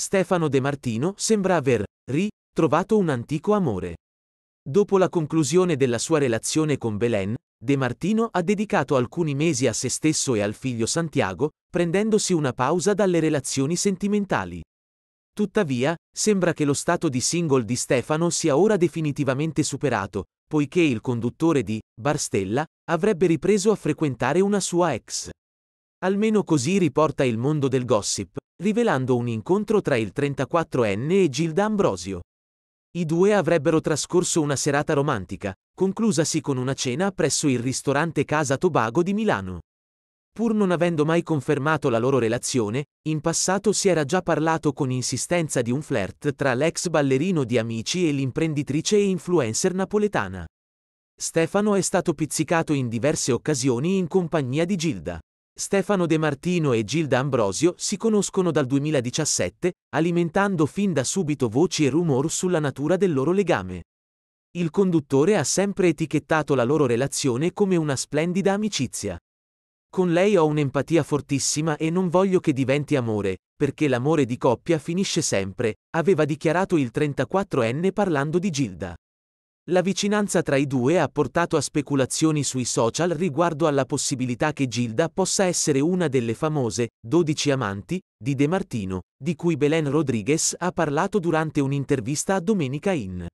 Stefano De Martino sembra aver ritrovato un antico amore. Dopo la conclusione della sua relazione con Belen, De Martino ha dedicato alcuni mesi a se stesso e al figlio Santiago, prendendosi una pausa dalle relazioni sentimentali. Tuttavia, sembra che lo stato di single di Stefano sia ora definitivamente superato, poiché il conduttore di Barstella avrebbe ripreso a frequentare una sua ex. Almeno così riporta il mondo del gossip, rivelando un incontro tra il 34enne e Gilda Ambrosio. I due avrebbero trascorso una serata romantica, conclusasi con una cena presso il ristorante Casa Tobago di Milano. Pur non avendo mai confermato la loro relazione, in passato si era già parlato con insistenza di un flirt tra l'ex ballerino di Amici e l'imprenditrice e influencer napoletana. Stefano è stato pizzicato in diverse occasioni in compagnia di Gilda. Stefano De Martino e Gilda Ambrosio si conoscono dal 2017, alimentando fin da subito voci e rumor sulla natura del loro legame. Il conduttore ha sempre etichettato la loro relazione come una splendida amicizia. Con lei ho un'empatia fortissima e non voglio che diventi amore, perché l'amore di coppia finisce sempre, aveva dichiarato il 34enne parlando di Gilda. La vicinanza tra i due ha portato a speculazioni sui social riguardo alla possibilità che Gilda possa essere una delle famose 12 amanti di De Martino, di cui Belen Rodriguez ha parlato durante un'intervista a Domenica In.